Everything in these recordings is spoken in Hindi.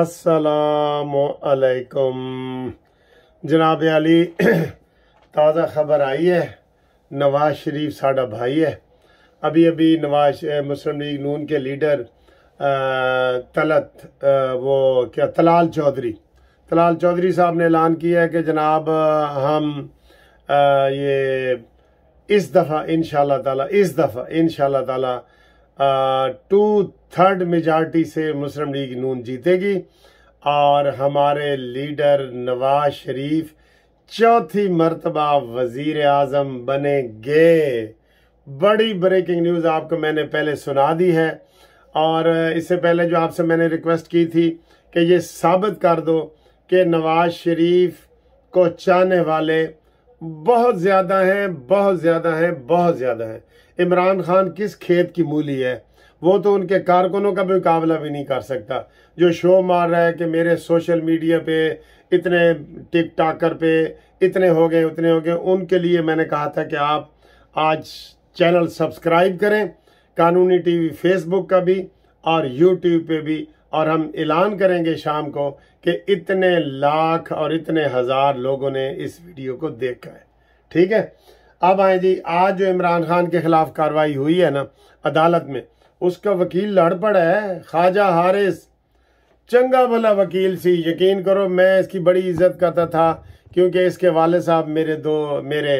असलकुम जनाब अली ताज़ा ख़बर आई है नवाज़ शरीफ साढ़ा भाई है अभी अभी नवाज मुस्लिम लीग नून के लीडर तलत वो क्या तलाल चौधरी तलाल चौधरी साहब ने ऐलान किया है कि जनाब हम आ, ये इस दफ़ा इन शाह इस दफ़ा इन ताला टू थर्ड मेजॉरिटी से मुस्लिम लीग नून जीतेगी और हमारे लीडर नवाज शरीफ चौथी मरतबा वजीर आजम बनेंगे बड़ी ब्रेकिंग न्यूज़ आपको मैंने पहले सुना दी है और इससे पहले जो आपसे मैंने रिक्वेस्ट की थी कि ये साबित कर दो कि नवाज शरीफ को चाहने वाले बहुत ज़्यादा हैं बहुत ज़्यादा हैं बहुत ज़्यादा हैं इमरान खान किस खेत की मूली है वो तो उनके कारकुनों का भी मुकाबला भी नहीं कर सकता जो शो मार रहा है कि मेरे सोशल मीडिया पे इतने टिक टाकर पे इतने हो गए उतने हो गए उनके लिए मैंने कहा था कि आप आज चैनल सब्सक्राइब करें कानूनी टीवी फेसबुक का भी और यूट्यूब पे भी और हम ऐलान करेंगे शाम को कि इतने लाख और इतने हज़ार लोगों ने इस वीडियो को देखा है ठीक है अब आए जी आज जो इमरान खान के खिलाफ कार्रवाई हुई है ना अदालत में उसका वकील लड़ पड़ा है ख्वाजा हारिस चंगा भला वकील सी यकीन करो मैं इसकी बड़ी इज्जत करता था क्योंकि इसके वाले साहब मेरे दो मेरे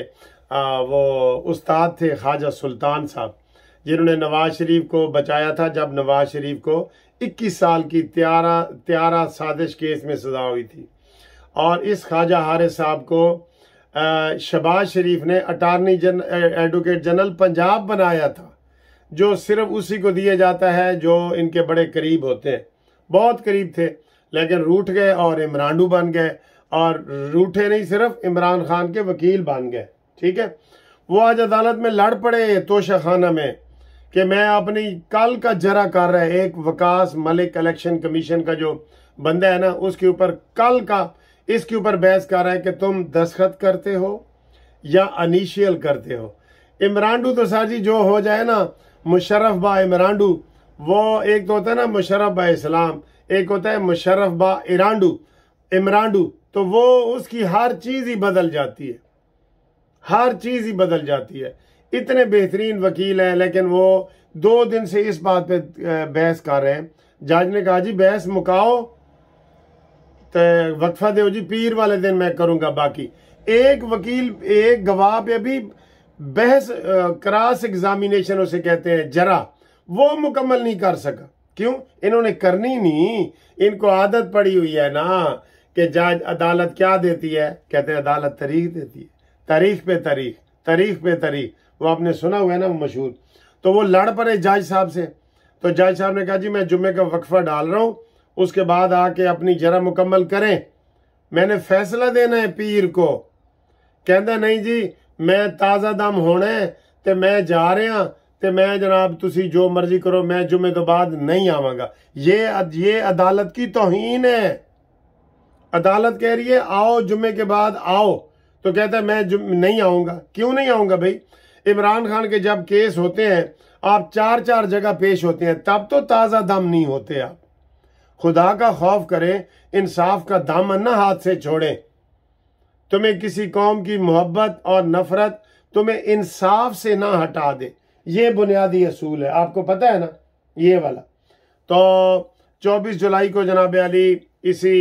आ, वो उस्ताद थे ख्वाजा सुल्तान साहब जिन्होंने नवाज शरीफ को बचाया था जब नवाज शरीफ को 21 साल की त्यारा त्यारा साजिश केस में सजा हुई थी और इस ख्वाजा हारिस साहब को शबाज शरीफ ने अटारनी जन एडवोकेट जनरल पंजाब बनाया था जो सिर्फ उसी को दिया जाता है जो इनके बड़े करीब होते हैं बहुत करीब थे लेकिन रूठ गए और इमरानू बन गए और रूठे नहीं सिर्फ इमरान खान के वकील बन गए ठीक है वो आज अदालत में लड़ पड़े तोशा खाना में कि मैं अपनी कल का जरा कर रहा है एक वकास मलिक इलेक्शन कमीशन का जो बंदा है ना उसके ऊपर कल का इसके ऊपर बहस कर रहा है कि तुम दस्खत करते हो या अनिशियल करते हो इमरान्डू तो सर जी जो हो जाए ना मुशरफ बा इमरान्डू वो एक तो होता है ना मुशरफ बा इस्लाम एक होता है मुशरफ बा इरानडू इमरान्डू तो वो उसकी हर चीज़ ही बदल जाती है हर चीज़ ही बदल जाती है इतने बेहतरीन वकील हैं लेकिन वो दो दिन से इस बात पे बहस कर रहे हैं जज ने कहा जी बहस मुकाओ तो वक्फा दो जी पीर वाले दिन मैं करूँगा बाकी एक वकील एक गवाह पे भी बहस क्रॉस एग्जामिनेशन उसे कहते हैं जरा वो मुकम्मल नहीं कर सका क्यों इन्होंने करनी नहीं इनको आदत पड़ी हुई है ना कि जज अदालत क्या देती है कहते हैं अदालत तारीख देती है तारीख पे तारीख तारीख पे तारीख वो आपने सुना हुआ है ना मशहूर तो वो लड़ पड़े जज साहब से तो जज साहब ने कहा जी मैं जुम्मे का वक्फा डाल रहा हूँ उसके बाद आके अपनी जरा मुकम्मल करें मैंने फैसला देना है पीर को ਕਹਿੰਦਾ ਨਹੀਂ ਜੀ ਮੈਂ ਤਾਜ਼ਾ ਦਮ ਹੋਣਾ ਤੇ ਮੈਂ ਜਾ ਰਿਹਾ मैं जनाब ਜਨਾਬ जो मर्जी करो मैं ਮੈਂ तो बाद नहीं आवागा ये अद, ये अदालत की तोहन है अदालत कह रही है आओ जुम्मे के बाद आओ तो कहता है मैं नहीं आऊँगा क्यों नहीं आऊँगा भाई इमरान खान के जब केस होते हैं आप चार चार जगह पेश होते हैं तब तो ताज़ा दम नहीं होते आप खुदा का खौफ करें इंसाफ का दामन ना हाथ से छोड़ें तुम्हें किसी कौम की मोहब्बत और नफरत तुम्हें इंसाफ से ना हटा दे ये बुनियादी असूल है आपको पता है ना ये वाला तो 24 जुलाई को जनाब अली इसी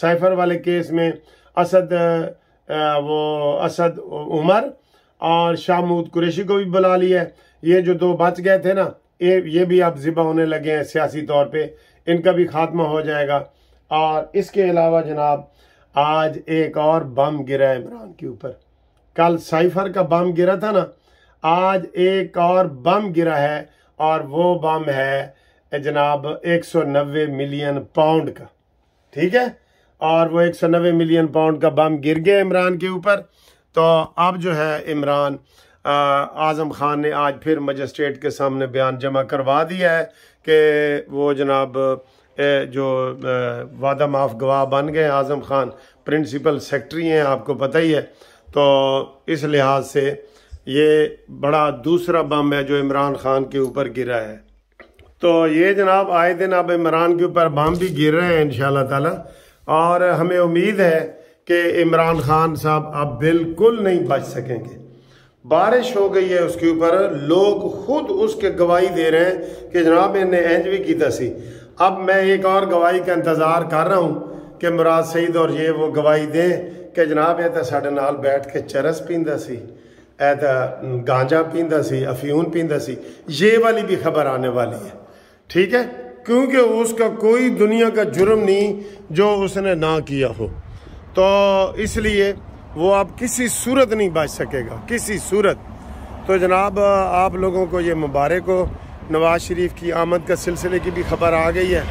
साइफर वाले केस में असद वो असद उमर और शाहमूद कुरेशी को भी बुला लिया ये जो दो बच गए थे ना ये ये भी अब ज़िबा होने लगे हैं सियासी तौर पे इनका भी खात्मा हो जाएगा और इसके अलावा जनाब आज एक और बम गिरा इमरान के ऊपर कल साइफर का बम गिरा था ना आज एक और बम गिरा है और वो बम है जनाब 190 मिलियन पाउंड का ठीक है और वो 190 मिलियन पाउंड का बम गिर गया इमरान के ऊपर तो अब जो है इमरान आज़म खान ने आज फिर मजिस्ट्रेट के सामने बयान जमा करवा दिया है कि वो जनाब जो वादा माफ गवाह बन गए आज़म खान प्रिंसिपल सेक्रेटरी हैं आपको पता ही है तो इस लिहाज से ये बड़ा दूसरा बम है जो इमरान खान के ऊपर गिरा है तो ये जनाब आए दिन अब इमरान के ऊपर बम भी गिर रहे हैं इन शाह और हमें उम्मीद है कि इमरान खान साहब अब बिल्कुल नहीं बच सकेंगे बारिश हो गई है उसके ऊपर लोग खुद उसके गवाही दे रहे हैं कि जनाब इन्हें एंजवी की तसी अब मैं एक और गवाही का इंतज़ार कर रहा हूँ कि मुराद सईद और ये वो गवाही दें कि जनाब ये तो साढ़े नाल बैठ के चरस पींदा सी ए तो गांजा पींदा सी अफ्यून पींदा सी ये वाली भी खबर आने वाली है ठीक है क्योंकि उसका कोई दुनिया का जुर्म नहीं जो उसने ना किया हो तो इसलिए वो आप किसी सूरत नहीं बच सकेगा किसी सूरत तो जनाब आप लोगों को ये मुबारक हो नवाज़ शरीफ की आमद का सिलसिले की भी खबर आ गई है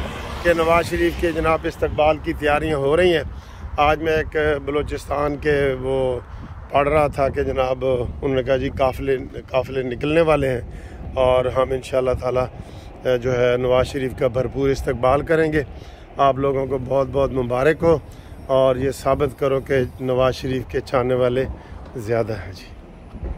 कि नवाज़ शरीफ के जनाब इस्तबाल की तैयारियाँ हो रही हैं आज मैं एक बलूचिस्तान के वो पढ़ रहा था कि जनाब उन्होंने कहा जी काफ़िले काफ़िले निकलने वाले हैं और हम इन ताला जो है नवाज़ शरीफ का भरपूर इस्तबाल करेंगे आप लोगों को बहुत बहुत मुबारक हो और ये साबित करो कि नवाज शरीफ के चाहने वाले ज़्यादा हैं जी